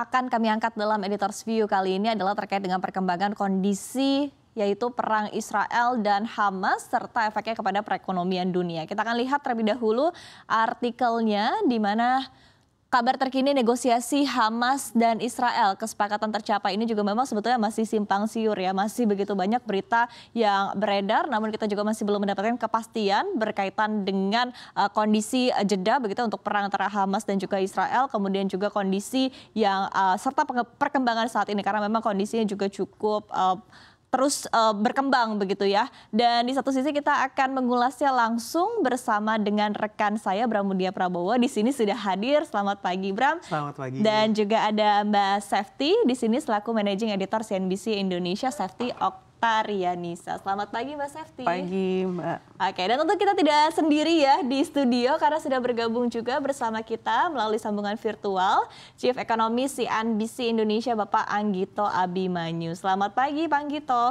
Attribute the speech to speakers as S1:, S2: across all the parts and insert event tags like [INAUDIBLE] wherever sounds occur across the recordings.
S1: akan kami angkat dalam Editor's View kali ini adalah terkait dengan perkembangan kondisi yaitu perang Israel dan Hamas serta efeknya kepada perekonomian dunia. Kita akan lihat terlebih dahulu artikelnya di mana kabar terkini negosiasi Hamas dan Israel kesepakatan tercapai ini juga memang sebetulnya masih simpang siur ya masih begitu banyak berita yang beredar namun kita juga masih belum mendapatkan kepastian berkaitan dengan uh, kondisi jeda begitu untuk perang antara Hamas dan juga Israel kemudian juga kondisi yang uh, serta perkembangan saat ini karena memang kondisinya juga cukup uh, terus uh, berkembang begitu ya. Dan di satu sisi kita akan mengulasnya langsung bersama dengan rekan saya Bramudia Prabowo di sini sudah hadir. Selamat pagi Bram. Selamat pagi. Dan juga ada Mbak Safety di sini selaku Managing Editor CNBC Indonesia Safety Ok. Tarianisa, Selamat pagi Mbak Safti. Pagi Mbak. Oke, dan tentu kita tidak sendiri ya di studio karena sudah bergabung juga bersama kita melalui sambungan virtual Chief Ekonomi CNBC Indonesia Bapak Anggito Abimanyu. Selamat pagi Pak Anggito.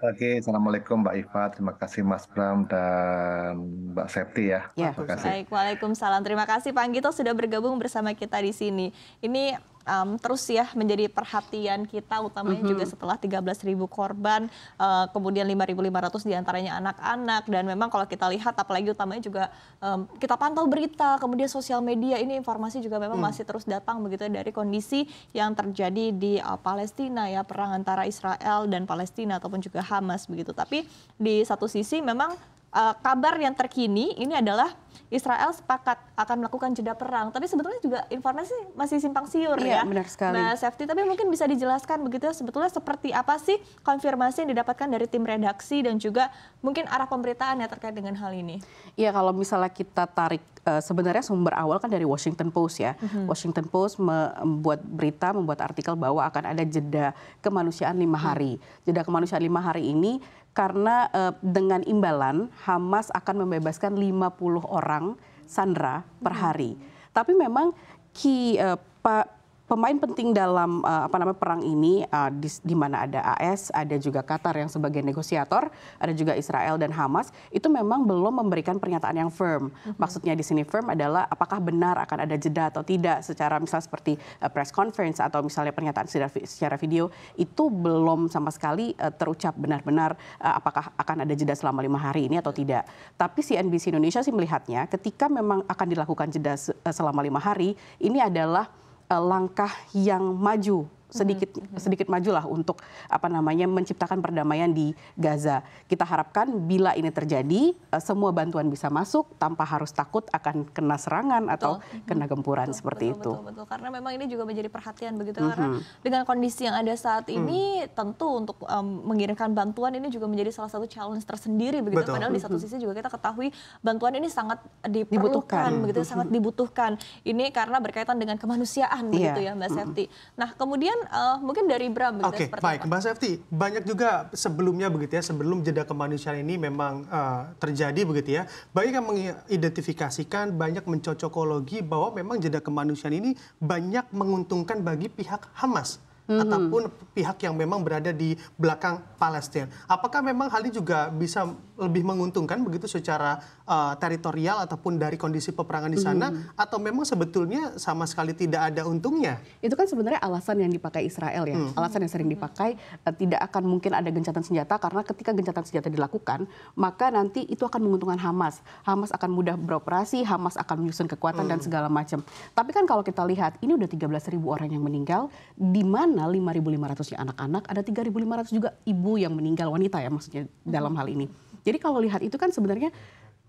S2: Oke, Assalamualaikum Mbak Iva, terima kasih Mas Bram dan Mbak Septi ya. ya. Terima kasih. Baik,
S1: Waalaikumsalam. Terima kasih Pak Anggito sudah bergabung bersama kita di sini. Ini um, terus ya menjadi perhatian kita utamanya mm -hmm. juga setelah 13.000 korban uh, kemudian 5.500 diantaranya anak-anak dan memang kalau kita lihat apalagi utamanya juga um, kita pantau berita kemudian sosial media ini informasi juga memang mm. masih terus datang begitu ya, dari kondisi yang terjadi di uh, Palestina ya perang antara Israel dan Palestina ataupun juga Hamas begitu tapi di satu sisi memang uh, kabar yang terkini ini adalah Israel sepakat akan melakukan jeda perang, tapi sebetulnya juga informasi masih simpang siur iya, ya. benar sekali. Nah, safety, tapi mungkin bisa dijelaskan begitu sebetulnya seperti apa sih konfirmasi yang didapatkan dari tim redaksi dan juga mungkin arah pemberitaan ya terkait dengan hal ini.
S3: Iya, kalau misalnya kita tarik eh, sebenarnya sumber awal kan dari Washington Post ya. Mm-hmm. Washington Post membuat berita, membuat artikel bahwa akan ada jeda kemanusiaan lima mhm. hari. Jeda kemanusiaan lima hari ini karena uh, dengan imbalan Hamas akan membebaskan 50 orang sandera per hmm. hari. Hmm. Tapi memang ki uh, Pak pemain penting dalam uh, apa namanya perang ini uh, di, di mana ada AS, ada juga Qatar yang sebagai negosiator, ada juga Israel dan Hamas itu memang belum memberikan pernyataan yang firm. Mm-hmm. Maksudnya di sini firm adalah apakah benar akan ada jeda atau tidak secara misalnya seperti uh, press conference atau misalnya pernyataan secara, secara video itu belum sama sekali uh, terucap benar-benar uh, apakah akan ada jeda selama lima hari ini atau tidak. Tapi CNBC Indonesia sih melihatnya ketika memang akan dilakukan jeda se- selama lima hari ini adalah Eh, langkah yang maju sedikit hmm, hmm. sedikit majulah untuk apa namanya menciptakan perdamaian di Gaza. Kita harapkan bila ini terjadi eh, semua bantuan bisa masuk tanpa harus takut akan kena serangan atau hmm. kena gempuran betul, seperti betul, itu. Betul, betul
S1: karena memang ini juga menjadi perhatian begitu mm-hmm. karena dengan kondisi yang ada saat ini mm. tentu untuk um, mengirimkan bantuan ini juga menjadi salah satu challenge tersendiri begitu betul. padahal di satu sisi juga kita ketahui bantuan ini sangat dibutuhkan begitu mm-hmm. sangat dibutuhkan. Ini karena berkaitan dengan kemanusiaan yeah. begitu ya Mbak mm-hmm. Nah, kemudian mungkin uh, eh, mungkin dari Bram begitu ya, okay, seperti baik.
S2: Mbak Safety, banyak juga sebelumnya begitu ya, sebelum jeda kemanusiaan ini memang uh, terjadi begitu ya. Banyak yang mengidentifikasikan, banyak mencocokologi bahwa memang jeda kemanusiaan ini banyak menguntungkan bagi pihak Hamas hmm. ataupun pihak yang memang berada di belakang Palestina. Apakah memang hal ini juga bisa lebih menguntungkan begitu secara uh,
S3: teritorial ataupun dari kondisi peperangan di sana hmm. atau memang sebetulnya sama sekali tidak ada untungnya? Itu kan sebenarnya alasan yang dipakai Israel ya. Hmm. Alasan yang sering dipakai uh, tidak akan mungkin ada gencatan senjata karena ketika gencatan senjata dilakukan, maka nanti itu akan menguntungkan Hamas. Hamas akan mudah beroperasi, Hamas akan menyusun kekuatan hmm. dan segala macam. Tapi kan kalau kita lihat ini udah 13.000 orang yang meninggal di mana sana 5.500-nya anak-anak, ada 3.500 juga ibu yang meninggal wanita ya maksudnya dalam hal ini. Jadi kalau lihat itu kan sebenarnya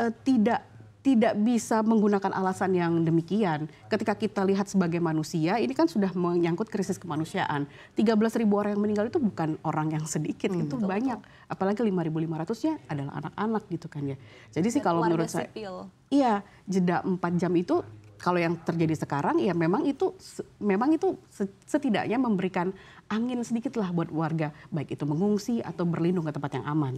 S3: uh, tidak tidak bisa menggunakan alasan yang demikian. Ketika kita lihat sebagai manusia, ini kan sudah menyangkut krisis kemanusiaan. 13.000 orang yang meninggal itu bukan orang yang sedikit, hmm, itu betul, banyak. Betul. Apalagi 5.500-nya adalah anak-anak gitu kan ya. Jadi sih kalau menurut sipil. saya, iya jeda 4 jam itu kalau yang terjadi sekarang ya memang itu memang itu setidaknya memberikan angin sedikit lah buat warga baik itu mengungsi atau berlindung ke tempat yang aman.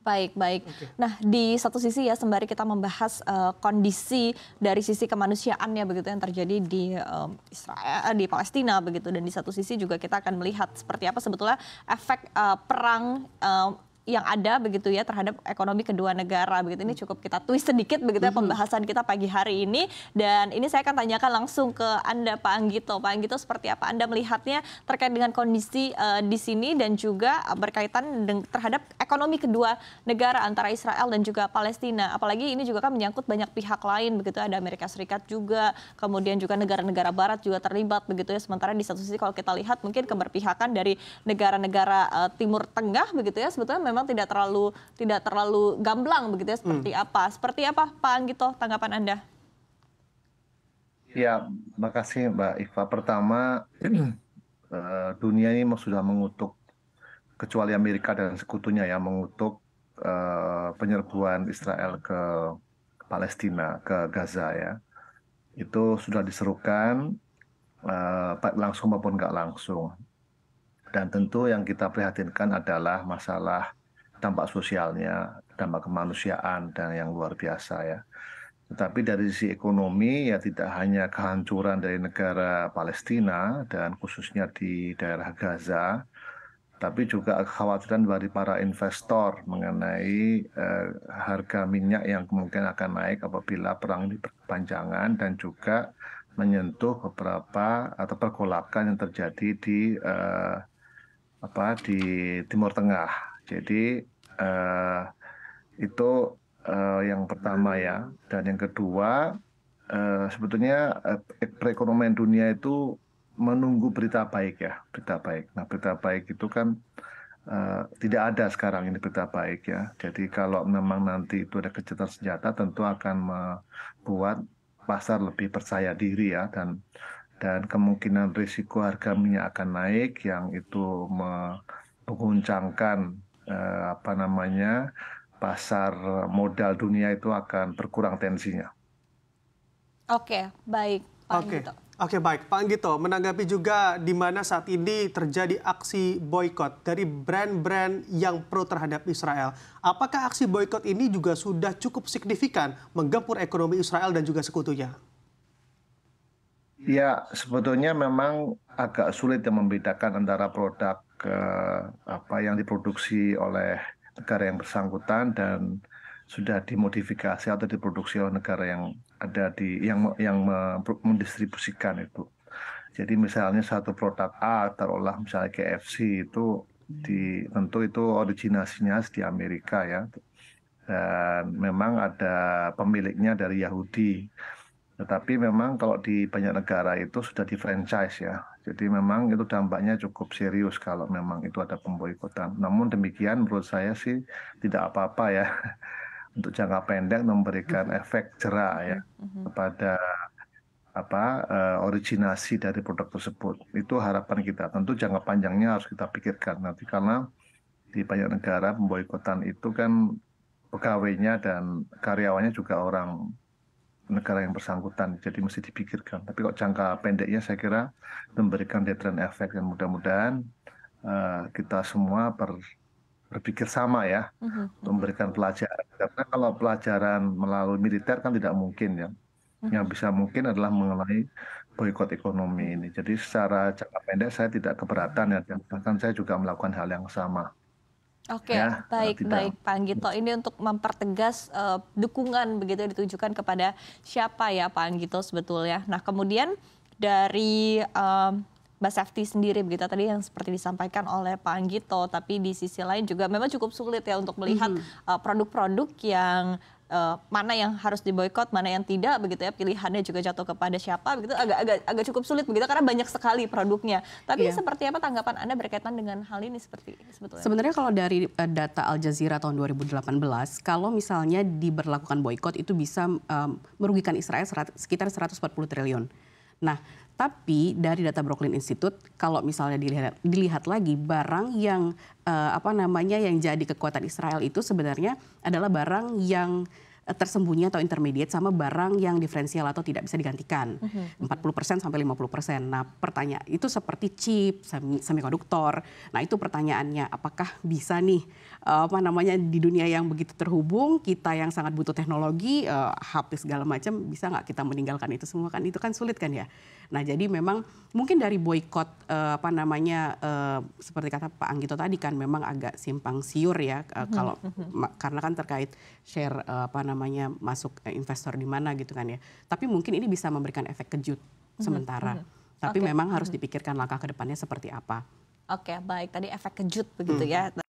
S1: Baik, baik. Okay. Nah, di satu sisi ya sembari kita membahas uh, kondisi dari sisi kemanusiaannya begitu yang terjadi di um, Israel di Palestina begitu dan di satu sisi juga kita akan melihat seperti apa sebetulnya efek uh, perang uh, yang ada begitu ya terhadap ekonomi kedua negara begitu ini cukup kita twist sedikit begitu ya mm-hmm. pembahasan kita pagi hari ini dan ini saya akan tanyakan langsung ke anda Pak Anggito Pak Anggito seperti apa anda melihatnya terkait dengan kondisi uh, di sini dan juga eh, berkaitan terhadap ekonomi kedua negara antara Israel dan juga Palestina apalagi ini juga kan menyangkut banyak pihak lain begitu ya. ada Amerika Serikat juga kemudian juga negara-negara Barat juga terlibat begitu ya sementara di satu sisi kalau kita lihat mungkin keberpihakan dari negara-negara uh, Timur Tengah begitu ya sebetulnya memang tidak terlalu tidak terlalu gamblang begitu ya seperti hmm. apa. Seperti apa Pak Anggito tanggapan Anda?
S2: Ya, makasih Mbak Iva. Pertama, [CLEARS THROAT] eh, dunia ini sudah mengutuk kecuali Amerika dan sekutunya ya mengutuk eh, penyerbuan Israel ke Palestina, ke Gaza ya. Itu sudah diserukan uh, langsung maupun nggak langsung. Dan tentu yang kita prihatinkan adalah masalah dampak sosialnya, dampak kemanusiaan dan yang luar biasa ya. Tetapi dari sisi ekonomi ya tidak hanya kehancuran dari negara Palestina dan khususnya di daerah Gaza, tapi juga kekhawatiran dari para investor mengenai eh, harga minyak yang kemungkinan akan naik apabila perang ini berkepanjangan dan juga menyentuh beberapa atau pergolakan yang terjadi di eh, apa di Timur Tengah. Jadi Uh, itu uh, yang pertama ya. Dan yang kedua, uh, sebetulnya uh, perekonomian dunia itu menunggu berita baik ya, berita baik. Nah, berita baik itu kan uh, tidak ada sekarang ini berita baik ya. Jadi kalau memang nanti itu ada kejutan senjata, tentu akan membuat pasar lebih percaya diri ya dan dan kemungkinan risiko harga minyak akan naik yang itu mengguncangkan Eh, apa namanya pasar modal dunia itu akan berkurang tensinya.
S1: Oke, baik. Pak Oke.
S2: Oke baik, Pak Anggito menanggapi juga di mana saat ini terjadi aksi boykot dari brand-brand yang pro terhadap Israel. Apakah aksi boykot ini juga sudah cukup signifikan menggempur ekonomi Israel dan juga sekutunya? ya sebetulnya memang agak sulit yang membedakan antara produk eh, apa yang diproduksi oleh negara yang bersangkutan dan sudah dimodifikasi atau diproduksi oleh negara yang ada di yang yang mendistribusikan itu. Jadi misalnya satu produk A terolah misalnya KFC itu di tentu itu originasinya di Amerika ya. Dan memang ada pemiliknya dari Yahudi. Tetapi memang kalau di banyak negara itu sudah di franchise ya. Jadi memang itu dampaknya cukup serius kalau memang itu ada pemboikotan. Namun demikian menurut saya sih tidak apa-apa ya [LAUGHS] untuk jangka pendek memberikan mm -hmm. efek jerah ya mm -hmm. kepada apa uh, originasi dari produk tersebut. Itu harapan kita. Tentu jangka panjangnya harus kita pikirkan nanti karena di banyak negara pemboikotan itu kan pegawainya dan karyawannya juga orang negara yang bersangkutan. Jadi mesti dipikirkan. Tapi kok jangka pendeknya saya kira memberikan deterrent effect dan mudah-mudahan uh, kita semua ber, berpikir sama ya uh-huh. memberikan pelajaran. Karena kalau pelajaran melalui militer kan tidak mungkin ya. Mhm. Yang bisa mungkin adalah mengenai boykot ekonomi ini. Jadi secara jangka pendek saya tidak keberatan ya. Bahkan saya juga melakukan hal yang sama.
S1: Oke, ya, baik kita... baik Pak Anggito. Ini untuk mempertegas uh, dukungan begitu ditujukan kepada siapa ya Pak Anggito sebetulnya. Nah kemudian dari um, Mbak Safety sendiri begitu tadi yang seperti disampaikan oleh Pak Anggito, tapi di sisi lain juga memang cukup sulit ya untuk melihat mm-hmm. eh, produk-produk mm -hmm. uh, produk -produk yang uh, mana yang harus diboykot, mana yang tidak begitu ya pilihannya juga jatuh kepada siapa begitu agak-agak agak cukup sulit begitu karena banyak sekali produknya. Tapi yeah. seperti apa tanggapan anda berkaitan dengan hal ini seperti sebetulnya? Sebenarnya
S3: kalau dari eh, data Al Jazeera tahun 2018, kalau misalnya diberlakukan boykot itu bisa um, merugikan Israel serat, sekitar 140 triliun. Nah, tapi dari data Brooklyn Institute, kalau misalnya dilihat, dilihat lagi barang yang uh, apa namanya yang jadi kekuatan Israel itu sebenarnya adalah barang yang eh, tersembunyi atau intermediate sama barang yang diferensial atau tidak bisa digantikan. Mm-hmm. 40% sampai 50%. Nah, pertanyaan itu seperti chip, semi, semikonduktor. Nah, itu pertanyaannya apakah bisa nih eh, apa namanya di dunia yang begitu terhubung, kita yang sangat butuh teknologi, HP segala macam bisa nggak kita meninggalkan itu semua kan itu kan sulit kan ya. Nah jadi memang mungkin dari boykot uh, apa namanya uh, seperti kata Pak Anggito tadi kan memang agak simpang siur ya uh, kalau mhm. karena kan terkait share uh, apa namanya masuk investor di mana gitu kan ya. Tapi mungkin ini bisa memberikan efek kejut mhm, sementara.
S1: Tapi okay. memang harus
S3: dipikirkan langkah ke depannya seperti apa.
S1: Oke, okay, baik. Tadi efek kejut begitu hmm. ya.